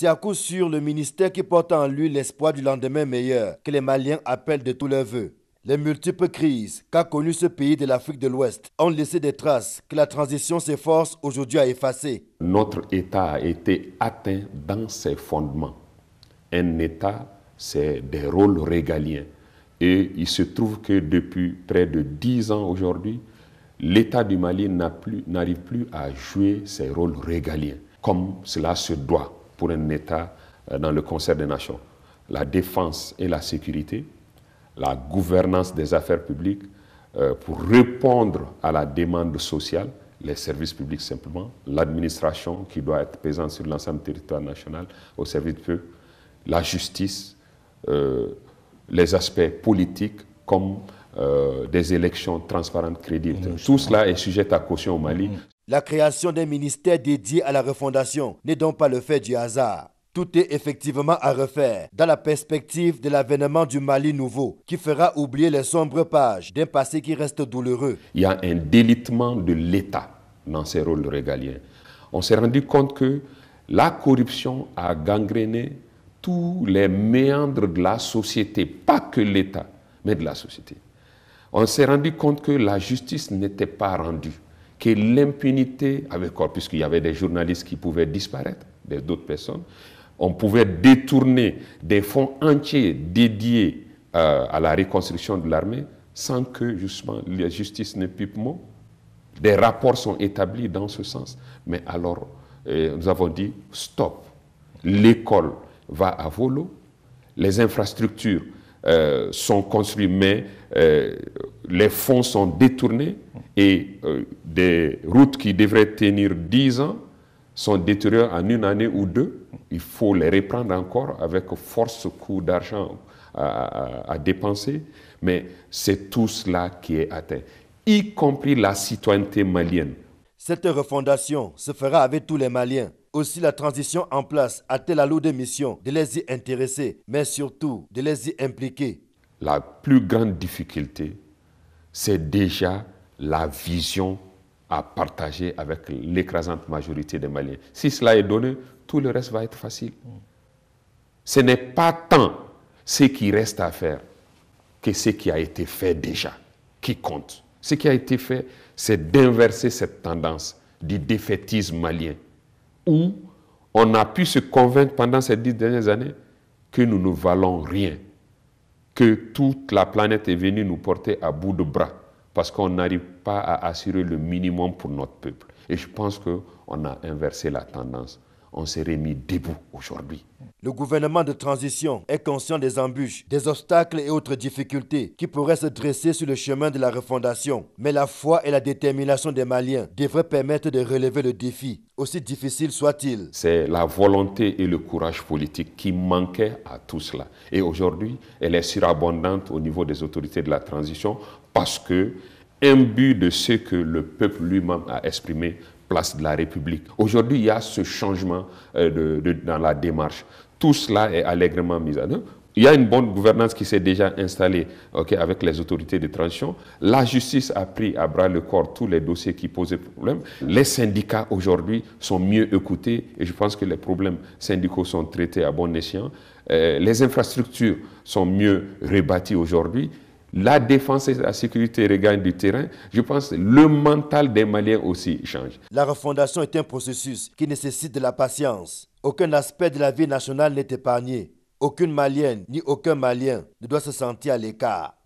C'est à coup sûr le ministère qui porte en lui l'espoir du lendemain meilleur que les Maliens appellent de tous leurs voeux. Les multiples crises qu'a connues ce pays de l'Afrique de l'Ouest ont laissé des traces que la transition s'efforce aujourd'hui à effacer. Notre État a été atteint dans ses fondements. Un État, c'est des rôles régaliens. Et il se trouve que depuis près de dix ans aujourd'hui, l'État du Mali n'arrive plus, plus à jouer ses rôles régaliens, comme cela se doit pour un État euh, dans le concert des nations. La défense et la sécurité, la gouvernance des affaires publiques, euh, pour répondre à la demande sociale, les services publics simplement, l'administration qui doit être présente sur l'ensemble du territoire national au service du peuple, la justice, euh, les aspects politiques comme des élections transparentes, crédibles. Tout cela est sujet à caution au Mali. Mm-hmm. La création d'un ministère dédié à la refondation n'est donc pas le fait du hasard. Tout est effectivement à refaire dans la perspective de l'avènement du Mali nouveau qui fera oublier les sombres pages d'un passé qui reste douloureux. Il y a un délitement de l'État dans ses rôles régaliens. On s'est rendu compte que la corruption a gangréné tous les méandres de la société, pas que l'État, mais de la société. On s'est rendu compte que la justice n'était pas rendue que l'impunité avait puisqu'il y avait des journalistes qui pouvaient disparaître, d'autres personnes, on pouvait détourner des fonds entiers dédiés euh, à la reconstruction de l'armée sans que justement la justice ne pipe mot. Des rapports sont établis dans ce sens. Mais alors, euh, nous avons dit, stop, l'école va à volo, les infrastructures euh, sont construits, mais euh, les fonds sont détournés et euh, des routes qui devraient tenir 10 ans sont détériorées en une année ou deux. Il faut les reprendre encore avec force coût d'argent à dépenser, mais c'est tout cela qui est atteint, y compris la citoyenneté malienne. Cette refondation se fera avec tous les Maliens aussi la transition en place a-t-elle à l'eau des missions de les y intéresser, mais surtout de les y impliquer La plus grande difficulté, c'est déjà la vision à partager avec l'écrasante majorité des Maliens. Si cela est donné, tout le reste va être facile. Ce n'est pas tant ce qui reste à faire que ce qui a été fait déjà qui compte. Ce qui a été fait, c'est d'inverser cette tendance du défaitisme malien où on a pu se convaincre pendant ces dix dernières années que nous ne valons rien, que toute la planète est venue nous porter à bout de bras parce qu'on n'arrive pas à assurer le minimum pour notre peuple. Et je pense qu'on a inversé la tendance on serait mis debout aujourd'hui. Le gouvernement de transition est conscient des embûches, des obstacles et autres difficultés qui pourraient se dresser sur le chemin de la refondation. Mais la foi et la détermination des Maliens devraient permettre de relever le défi, aussi difficile soit-il. C'est la volonté et le courage politique qui manquaient à tout cela. Et aujourd'hui, elle est surabondante au niveau des autorités de la transition parce que, imbu de ce que le peuple lui-même a exprimé, place de la République. Aujourd'hui, il y a ce changement euh, dans la démarche. Tout cela est allègrement mis à l'œuvre. Il y a une bonne gouvernance qui s'est déjà installée avec les autorités de transition. La justice a pris à bras le corps tous les dossiers qui posaient problème. Les syndicats aujourd'hui sont mieux écoutés et je pense que les problèmes syndicaux sont traités à bon escient. Euh, les infrastructures sont mieux rebâties aujourd'hui. La défense et la sécurité regagnent du terrain. Je pense que le mental des Maliens aussi change. La refondation est un processus qui nécessite de la patience. Aucun aspect de la vie nationale n'est épargné. Aucune Malienne ni aucun Malien ne doit se sentir à l'écart.